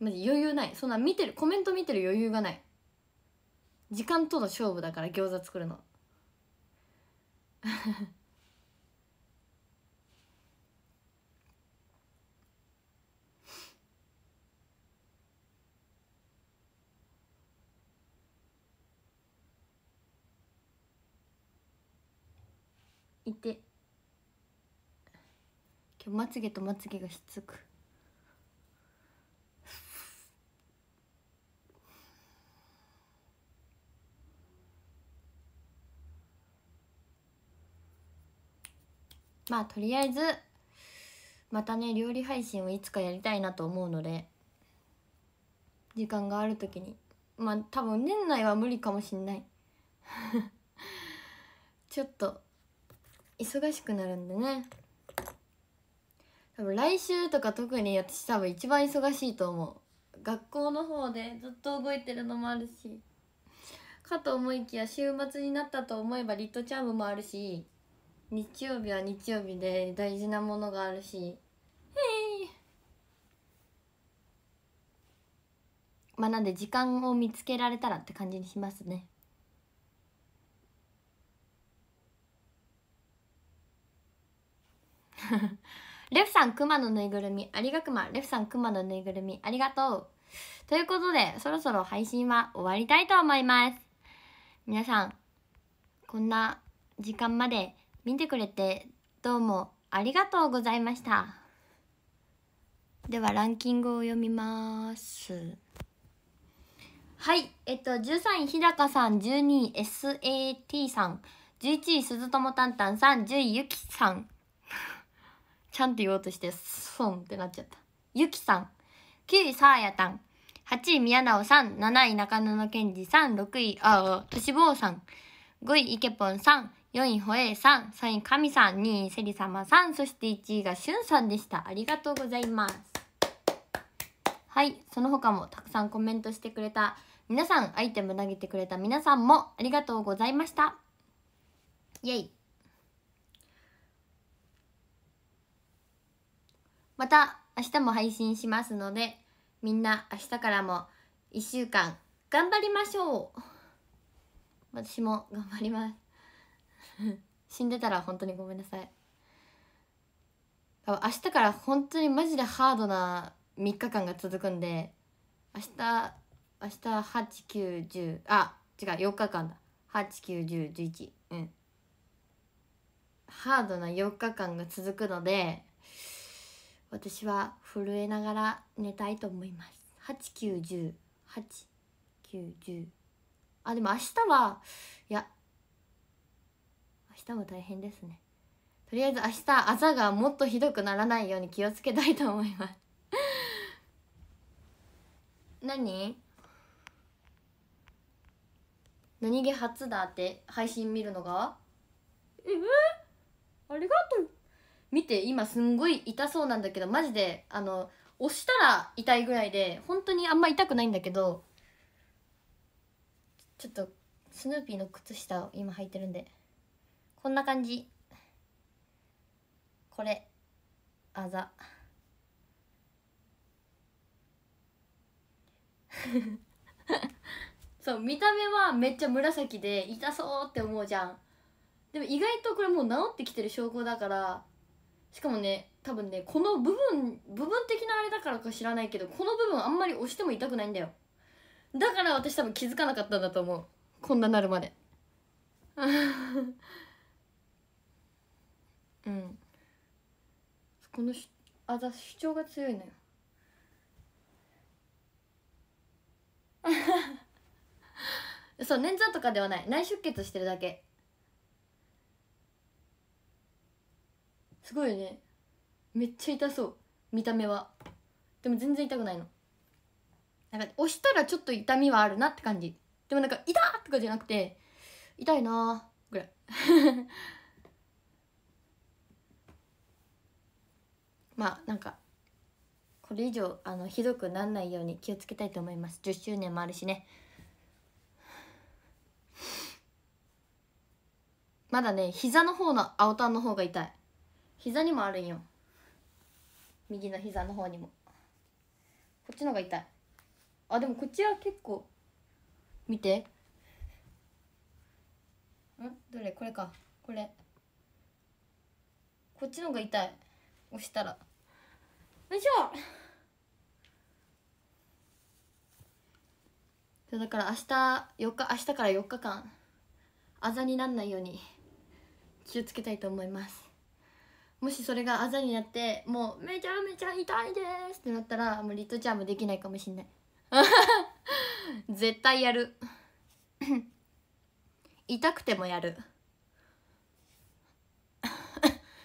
マジ余裕ないそんな見てるコメント見てる余裕がない時間との勝負だから餃子作るの *laughs* いて今日まつげとまつげがしつくまあとりあえずまたね料理配信をいつかやりたいなと思うので時間がある時にまあ多分年内は無理かもしんない *laughs* ちょっと忙しくなるんでね多分来週とか特に私多分一番忙しいと思う学校の方でずっと動いてるのもあるしかと思いきや週末になったと思えばリットチャームもあるし日曜日は日曜日で大事なものがあるしまあなんで時間を見つけられたらって感じにしますね *laughs* レフさん、熊のぬいぐるみ、ありがくま。レフさん、熊のぬいぐるみ、ありがとう。ということで、そろそろ配信は終わりたいと思います。皆さん、こんな時間まで見てくれてどうもありがとうございましたではランキングを読みますはいえっと13位日高さん12位 SAT さん11位鈴友たんたんさん10位ゆきさんちゃんと言おうとしてソンってなっちゃったゆきさん9位さあやたん8位宮直さん7位中野の健二さん6位ああしぼうさん5位池ぽんさん4位、ホエイさん、3位、カミさん、2位、セリ様さん、そして1位がシュンさんでした。ありがとうございます。はい、その他もたくさんコメントしてくれた皆さん、アイテム投げてくれた皆さんもありがとうございました。イェイ。また明日も配信しますので、みんな明日からも1週間頑張りましょう私も頑張ります。死んでたら本当にごめんなさい明日から本当にマジでハードな3日間が続くんで明日明日8910あ違う4日間だ8910111うんハードな4日間が続くので私は震えながら寝たいと思います89108910あでも明日はいや日も大変ですねとりあえず明日あざがもっとひどくならないように気をつけたいと思います *laughs* 何何気初だって配信見るのがえありがとう見て今すんごい痛そうなんだけどマジであの押したら痛いぐらいで本当にあんま痛くないんだけどちょっとスヌーピーの靴下を今履いてるんで。こんな感じこれあざ *laughs* そう見た目はめっちゃ紫で痛そうって思うじゃんでも意外とこれもう治ってきてる証拠だからしかもね多分ねこの部分部分的なあれだからか知らないけどこの部分あんまり押しても痛くないんだよだから私多分気づかなかったんだと思うこんななるまで *laughs* うんこのしあざ主張が強いのよ *laughs* そう捻挫とかではない内出血してるだけすごいねめっちゃ痛そう見た目はでも全然痛くないのなんか押したらちょっと痛みはあるなって感じでもなんか「痛っ!」とかじゃなくて痛いなぐらいまあなんかこれ以上あのひどくならないように気をつけたいと思います10周年もあるしねまだね膝の方の青タンの方が痛い膝にもあるんよ右の膝の方にもこっちの方が痛いあでもこっちは結構見てんどれこれかこれこっちの方が痛い押したら。よいしょそうだから明日4日明日から4日間あざになんないように気をつけたいと思いますもしそれがあざになってもうめちゃめちゃ痛いですってなったらもうリトチャームできないかもしんない *laughs* 絶対やる *laughs* 痛くてもやる *laughs*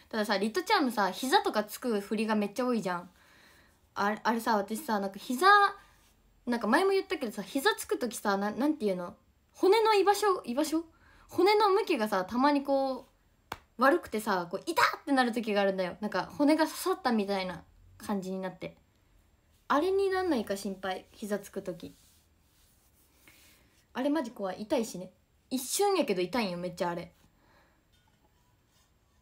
たださリトチャームさ膝とかつく振りがめっちゃ多いじゃんああれさ私さなんか膝なんか前も言ったけどさ膝つく時さななんていうの骨の居場所居場所骨の向きがさたまにこう悪くてさこう痛ってなる時があるんだよなんか骨が刺さったみたいな感じになってあれになんないか心配膝つく時あれマジ怖い痛いしね一瞬やけど痛いんよめっちゃあれ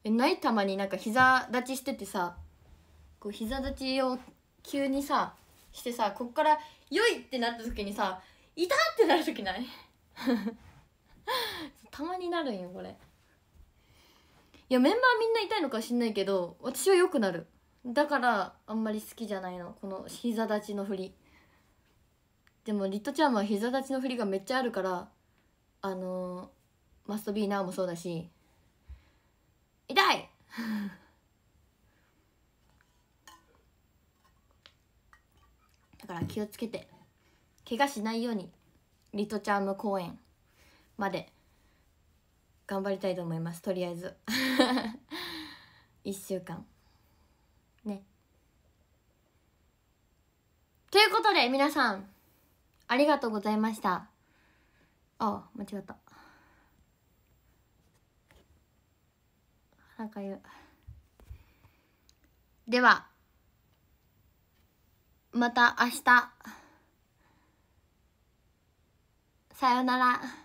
えないたまになんか膝立ちしててさこう膝立ちを急にさしてさこっから「よい!」ってなった時にさ「いた!」ってなる時ない *laughs* たまになるんよこれいやメンバーみんな痛いのかしんないけど私はよくなるだからあんまり好きじゃないのこの膝立ちの振りでもリットちゃんは膝立ちの振りがめっちゃあるからあのー、マストビーナーもそうだし痛いだから気をつけて怪我しないようにリトチャーム公演まで頑張りたいと思いますとりあえず1 *laughs* 週間ねということで皆さんありがとうございましたあ間違った腹かゆではまた明日さよなら。